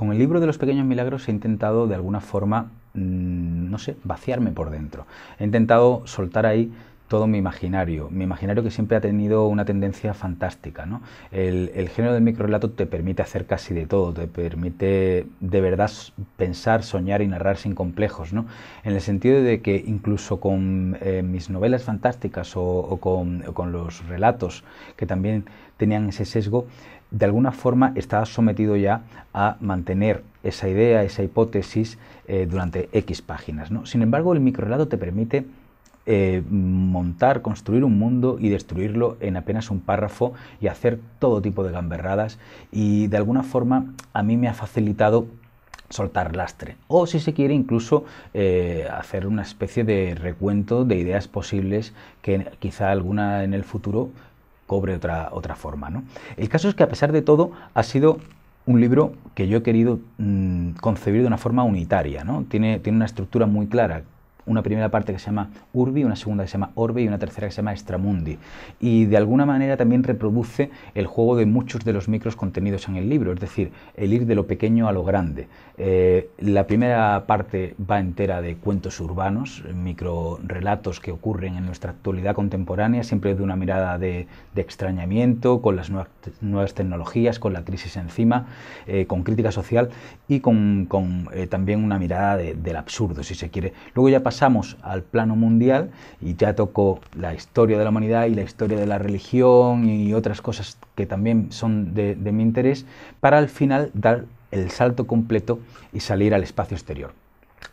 con el libro de los pequeños milagros he intentado de alguna forma, mm, no sé, vaciarme por dentro. He intentado soltar ahí todo mi imaginario, mi imaginario que siempre ha tenido una tendencia fantástica. ¿no? El, género del relato te permite hacer casi de todo, te permite de verdad pensar, soñar y narrar sin complejos, ¿no? en el sentido de que incluso con eh, mis novelas fantásticas o, con, los relatos que también tenían ese sesgo, de alguna forma estaba sometido ya a mantener esa idea, esa hipótesis eh, durante X páginas. ¿no? Sin embargo, el microrelato te permite eh, montar, construir un mundo y destruirlo en apenas un párrafo y hacer todo tipo de gamberradas y de alguna forma a mí me ha facilitado soltar lastre. O si se quiere incluso eh, hacer una especie de recuento de ideas posibles que quizá alguna en el futuro cobre otra, otra forma. ¿no? El caso es que a pesar de todo ha sido un libro que yo he querido mm, concebir de una forma unitaria. ¿no? Tiene, tiene una estructura muy clara una primera parte que se llama Urbi, una segunda que se llama Orbe y una tercera que se llama Extramundi. Y de alguna manera también reproduce el juego de muchos de los micros contenidos en el libro, es decir, el ir de lo pequeño a lo grande. Eh, la primera parte va entera de cuentos urbanos, micro relatos que ocurren en nuestra actualidad contemporánea, siempre de una mirada de, extrañamiento, con las nuevas, tecnologías, con la crisis encima, eh, con crítica social y con, eh, también una mirada del absurdo, si se quiere. Luego ya pasa pasamos al plano mundial y ya tocó la historia de la humanidad y la historia de la religión y otras cosas que también son de, mi interés, para al final dar el salto completo y salir al espacio exterior.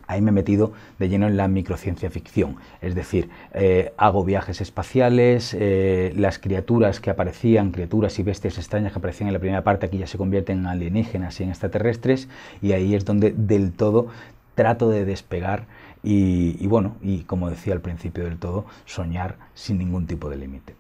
Ahí me he metido de lleno en la microciencia ficción, es decir, eh, hago viajes espaciales, eh, las criaturas que aparecían, criaturas y bestias extrañas que aparecían en la primera parte, aquí ya se convierten en alienígenas y en extraterrestres, y ahí es donde del todo trato de despegar y, bueno, y como decía al principio del todo, soñar sin ningún tipo de límite.